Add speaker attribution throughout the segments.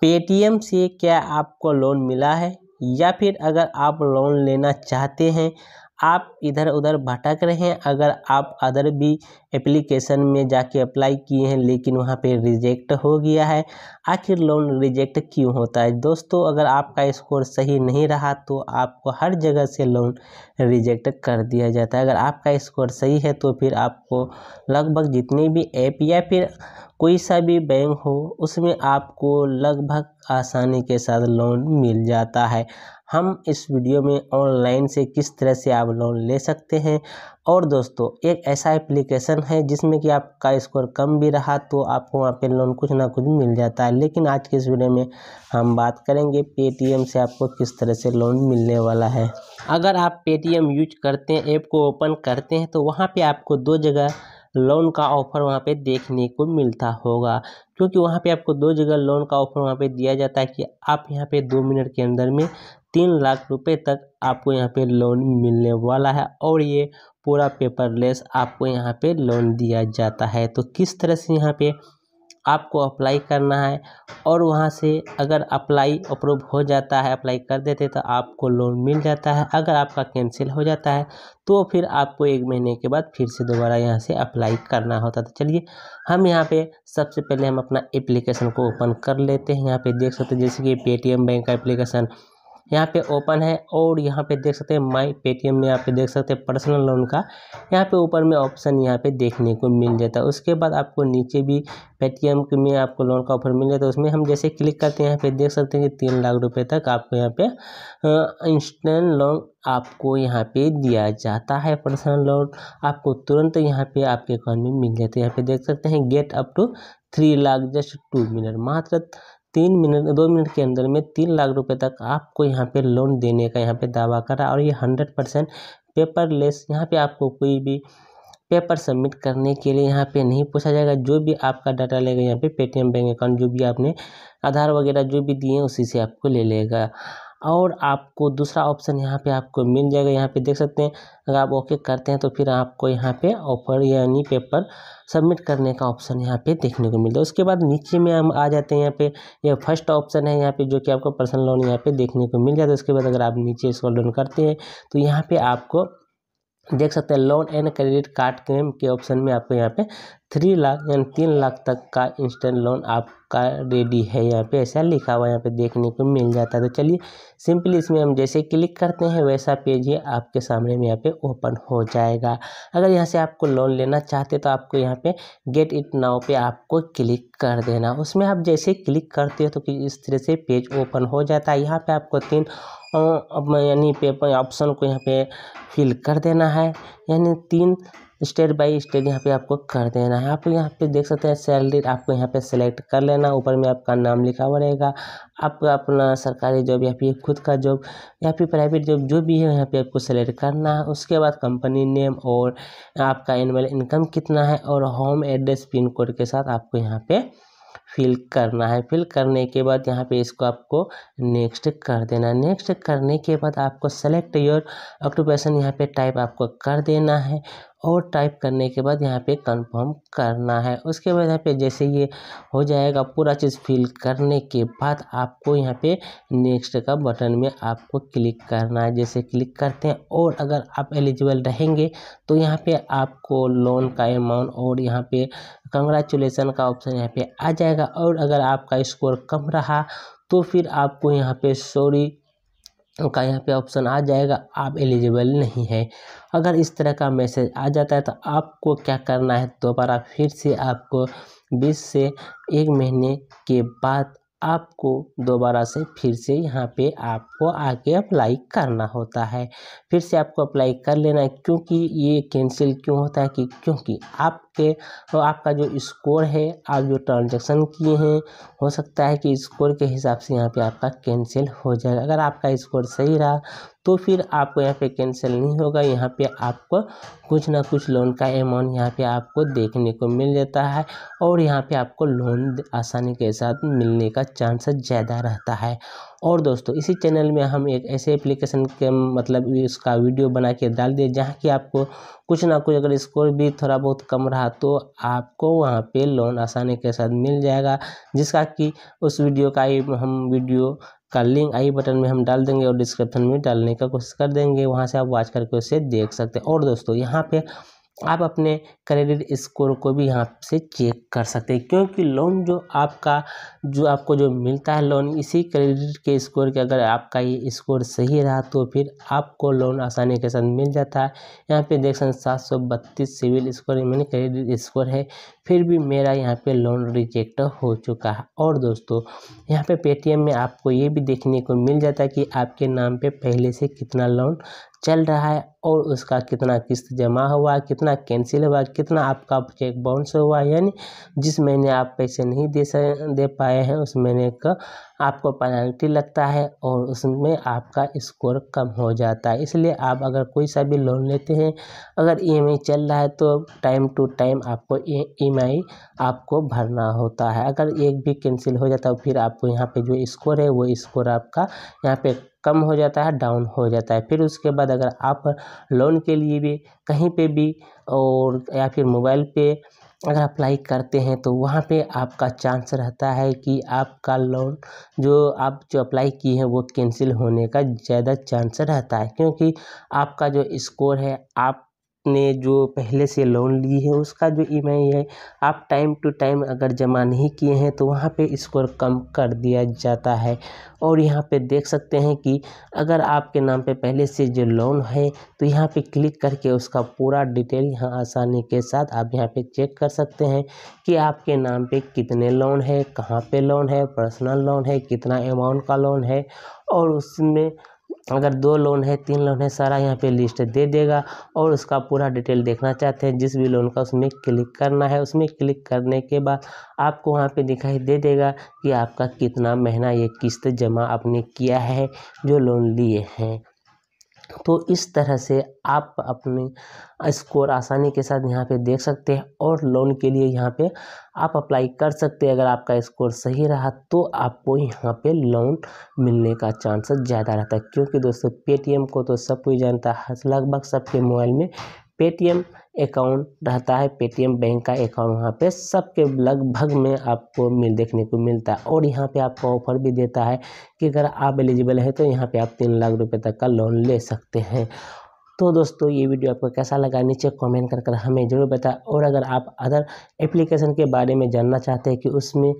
Speaker 1: Paytm से क्या आपको लोन मिला है या फिर अगर आप लोन लेना चाहते हैं आप इधर उधर भटक रहे हैं अगर आप अदर भी एप्लीकेशन में जाके अप्लाई किए हैं लेकिन वहाँ पे रिजेक्ट हो गया है आखिर लोन रिजेक्ट क्यों होता है दोस्तों अगर आपका स्कोर सही नहीं रहा तो आपको हर जगह से लोन रिजेक्ट कर दिया जाता है अगर आपका स्कोर सही है तो फिर आपको लगभग जितने भी ऐप या फिर कोई सा भी बैंक हो उसमें आपको लगभग आसानी के साथ लोन मिल जाता है हम इस वीडियो में ऑनलाइन से किस तरह से आप लोन ले सकते हैं और दोस्तों एक ऐसा एप्लीकेशन है जिसमें कि आपका स्कोर कम भी रहा तो आपको वहाँ पे लोन कुछ ना कुछ मिल जाता है लेकिन आज के इस वीडियो में हम बात करेंगे पेटीएम से आपको किस तरह से लोन मिलने वाला है अगर आप पेटीएम यूज करते हैं ऐप को ओपन करते हैं तो वहाँ पर आपको दो जगह लोन का ऑफर वहाँ पे देखने को मिलता होगा क्योंकि वहाँ पे आपको दो जगह लोन का ऑफर वहाँ पे दिया जाता है कि आप यहाँ पे दो मिनट के अंदर में तीन लाख रुपए तक आपको यहाँ पे लोन मिलने वाला है और ये पूरा पेपरलेस आपको यहाँ पे लोन दिया जाता है तो किस तरह से यहाँ पे आपको अप्लाई करना है और वहाँ से अगर अप्लाई अप्रूव हो जाता है अप्लाई कर देते तो आपको लोन मिल जाता है अगर आपका कैंसिल हो जाता है तो फिर आपको एक महीने के बाद फिर से दोबारा यहाँ से अप्लाई करना होता तो चलिए हम यहाँ पे सबसे पहले हम अपना एप्लीकेशन को ओपन कर लेते हैं यहाँ पे देख सकते हैं जैसे कि पेटीएम बैंक का एप्लीकेशन यहाँ पे ओपन है और यहाँ पे देख सकते हैं माई पेटीएम में यहाँ पे देख सकते हैं पर्सनल लोन का यहाँ पे ऊपर में ऑप्शन यहाँ पे देखने को मिल जाता है उसके बाद आपको नीचे भी पेटीएम में आपको लोन का ऑफर मिल जाता है उसमें हम जैसे क्लिक करते हैं यहाँ पे देख सकते हैं कि तीन लाख रुपये तक आपको यहाँ पे इंस्टेंट लोन आपको यहाँ पे दिया जाता है पर्सनल लोन आपको तुरंत यहाँ पे आपके अकाउंट में मिल जाता है यहाँ पे देख सकते हैं get up to three lakh just two minute मात्र तीन मिनट दो मिनट के अंदर में तीन लाख रुपए तक आपको यहाँ पे लोन देने का यहाँ पे दावा कर रहा है और ये हंड्रेड परसेंट पेपरलेस यहाँ पे आपको कोई भी पेपर सबमिट करने के लिए यहाँ पे नहीं पूछा जाएगा जो भी आपका डाटा लेगा यहाँ पे पेटीएम बैंक अकाउंट जो भी आपने आधार वगैरह जो भी दिए उसी से आपको ले लेगा और आपको दूसरा ऑप्शन यहाँ पे आपको मिल जाएगा यहाँ पे देख सकते हैं अगर आप ओके करते हैं तो फिर आपको यहाँ पे ऑफर यानी पेपर सबमिट करने का ऑप्शन यहाँ पे देखने को मिलता है उसके बाद नीचे में हम आ जाते हैं यहाँ पे यह फर्स्ट ऑप्शन है यहाँ पे जो कि आपको पर्सनल लोन यहाँ पे देखने को मिल जाता है उसके बाद अगर आप नीचे इसको डाउन करते हैं तो यहाँ पर आपको देख सकते हैं loan and credit card claim के ऑप्शन में आपको यहाँ पे थ्री लाख यानी तीन लाख तक का इंस्टेंट लोन आपका रेडी है यहाँ पे ऐसा लिखा हुआ यहाँ पे देखने को मिल जाता है तो चलिए सिंपली इसमें हम जैसे क्लिक करते हैं वैसा पेज ये आपके सामने में यहाँ पे ओपन हो जाएगा अगर यहाँ से आपको लोन लेना चाहते तो आपको यहाँ पे गेट इट नाव पे आपको क्लिक कर देना उसमें आप जैसे क्लिक करते हो तो इस तरह से पेज ओपन हो जाता है यहाँ पर आपको तीन अब मैं यानी पेपर ऑप्शन को यहाँ पे फिल कर देना है यानी तीन स्टेप बाई स्टेप यहाँ पे आपको कर देना है आप यहाँ पे देख सकते हैं सैलरी आपको यहाँ पे सेलेक्ट कर लेना ऊपर में आपका नाम लिखा हुआ रहेगा आपका अपना सरकारी जॉब या फिर खुद का जॉब या फिर प्राइवेट जॉब जो भी है यहाँ पे आपको सेलेक्ट करना है उसके बाद कंपनी नेम और आपका एनुअल इनकम कितना है और होम एड्रेस पिन कोड के साथ आपको यहाँ पर फिल करना है फिल करने के बाद यहाँ पे इसको आपको नेक्स्ट कर देना है नेक्स्ट करने के बाद आपको सेलेक्ट योर ऑक्टोपेशन यहाँ पे टाइप आपको कर देना है और टाइप करने के बाद यहाँ पे कंफर्म करना है उसके बाद यहाँ पे जैसे ये हो जाएगा पूरा चीज़ फिल करने के बाद आपको यहाँ पे नेक्स्ट का बटन में आपको क्लिक करना है जैसे क्लिक करते हैं और अगर आप एलिजिबल रहेंगे तो यहाँ पे आपको लोन का अमाउंट और यहाँ पे कंग्रेचुलेसन का ऑप्शन यहाँ पे आ जाएगा और अगर आपका स्कोर कम रहा तो फिर आपको यहाँ पे सॉरी का यहाँ पे ऑप्शन आ जाएगा आप एलिजिबल नहीं है अगर इस तरह का मैसेज आ जाता है तो आपको क्या करना है दोबारा फिर से आपको बीस से एक महीने के बाद आपको दोबारा से फिर से यहाँ पे आपको आके अप्लाई करना होता है फिर से आपको अप्लाई कर लेना है क्योंकि ये कैंसिल क्यों होता है कि क्योंकि आप के और तो आपका जो स्कोर है आप जो ट्रांजेक्शन किए हैं हो सकता है कि स्कोर के हिसाब से यहाँ पे आपका कैंसिल हो जाए अगर आपका स्कोर सही रहा तो फिर आपको यहाँ पे कैंसिल नहीं होगा यहाँ पे आपको कुछ ना कुछ लोन का अमाउंट यहाँ पे आपको देखने को मिल जाता है और यहाँ पे आपको लोन आसानी के साथ मिलने का चांस ज़्यादा रहता है और दोस्तों इसी चैनल में हम एक ऐसे एप्लीकेशन के मतलब इसका वीडियो बना के डाल दिए जहाँ की आपको कुछ ना कुछ अगर स्कोर भी थोड़ा बहुत कम रहा तो आपको वहाँ पे लोन आसानी के साथ मिल जाएगा जिसका कि उस वीडियो का ही हम वीडियो का लिंक आई बटन में हम डाल देंगे और डिस्क्रिप्शन में डालने का कोशिश कर देंगे वहाँ से आप वॉच करके उसे देख सकते हैं और दोस्तों यहाँ पर आप अपने क्रेडिट स्कोर को भी यहाँ से चेक कर सकते हैं क्योंकि लोन जो आपका जो आपको जो मिलता है लोन इसी क्रेडिट के स्कोर के अगर आपका ये स्कोर सही रहा तो फिर आपको लोन आसानी के साथ मिल जाता है यहाँ पे देख सकते सात सौ बत्तीस सिविल स्कोर मैंने क्रेडिट स्कोर है फिर भी मेरा यहाँ पे लोन रिजेक्ट हो चुका है और दोस्तों यहाँ पे पेटीएम में आपको ये भी देखने को मिल जाता है कि आपके नाम पे पहले से कितना लोन चल रहा है और उसका कितना किस्त जमा हुआ कितना कैंसिल हुआ कितना आपका चेक बाउंस हुआ यानी जिस महीने आप पैसे नहीं दे दे पाए हैं उस महीने का आपको पेनल्टी लगता है और उसमें आपका स्कोर कम हो जाता है इसलिए आप अगर कोई सा भी लोन लेते हैं अगर ई एम आई चल रहा है तो टाइम टू टाइम आपको ई एम आई आपको भरना होता है अगर एक भी कैंसिल हो जाता है फिर आपको यहाँ पे जो स्कोर है वो स्कोर आपका यहाँ पे कम हो जाता है डाउन हो जाता है फिर उसके बाद अगर आप लोन के लिए भी कहीं पे भी और या फिर मोबाइल पे अगर अप्लाई करते हैं तो वहाँ पे आपका चांस रहता है कि आपका लोन जो आप जो अप्लाई किए हैं वो कैंसिल होने का ज़्यादा चांस रहता है क्योंकि आपका जो स्कोर है आप ने जो पहले से लोन ली है उसका जो ई एम आई है आप टाइम टू टाइम अगर जमा नहीं किए हैं तो वहाँ पे स्कोर कम कर दिया जाता है और यहाँ पे देख सकते हैं कि अगर आपके नाम पे पहले से जो लोन है तो यहाँ पे क्लिक करके उसका पूरा डिटेल यहाँ आसानी के साथ आप यहाँ पे चेक कर सकते हैं कि आपके नाम पे कितने लोन है कहाँ पे लोन है पर्सनल लोन है कितना अमाउंट का लोन है और उसमें तो अगर दो लोन है तीन लोन है सारा यहाँ पे लिस्ट दे देगा और उसका पूरा डिटेल देखना चाहते हैं जिस भी लोन का उसमें क्लिक करना है उसमें क्लिक करने के बाद आपको वहाँ पे दिखाई दे देगा कि आपका कितना महीना ये किस्त जमा आपने किया है जो लोन लिए हैं तो इस तरह से आप अपने स्कोर आसानी के साथ यहाँ पे देख सकते हैं और लोन के लिए यहाँ पे आप अप्लाई कर सकते हैं अगर आपका स्कोर सही रहा तो आपको यहाँ पे लोन मिलने का चांसेस ज़्यादा रहता है क्योंकि दोस्तों पेटीएम को तो सब कोई जानता है लगभग सबके मोबाइल में पेटीएम अकाउंट रहता है पेटीएम बैंक का अकाउंट वहाँ पे सबके लगभग में आपको मिल देखने को मिलता है और यहाँ पे आपको ऑफर भी देता है कि अगर आप एलिजिबल हैं तो यहाँ पे आप तीन लाख रुपए तक का लोन ले सकते हैं तो दोस्तों ये वीडियो आपको कैसा लगा नीचे कमेंट कर कर हमें ज़रूर बताएं और अगर आप अदर एप्लीकेशन के बारे में जानना चाहते हैं कि उसमें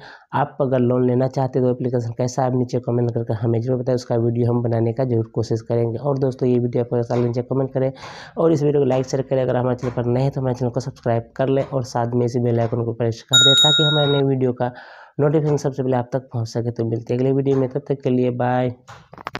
Speaker 1: आप अगर लोन लेना चाहते हैं तो एप्लीकेशन कैसा आप नीचे कमेंट कर कर हमें ज़रूर बताएं उसका वीडियो हम बनाने का जरूर कोशिश करेंगे और दोस्तों ये वीडियो आपको कैसा नीचे कमेंट करें और इस वीडियो को लाइक शेयर करें अगर हमारे चैनल पर नए है तो हमारे चैनल को सब्सक्राइब कर लें और साथ में इसी बेलाइकन को प्रेस कर दें ताकि हमारे नए वीडियो का नोटिफिकेशन सबसे पहले आप तक पहुँच सके तो मिलते अगले वीडियो में तब तक के लिए बाय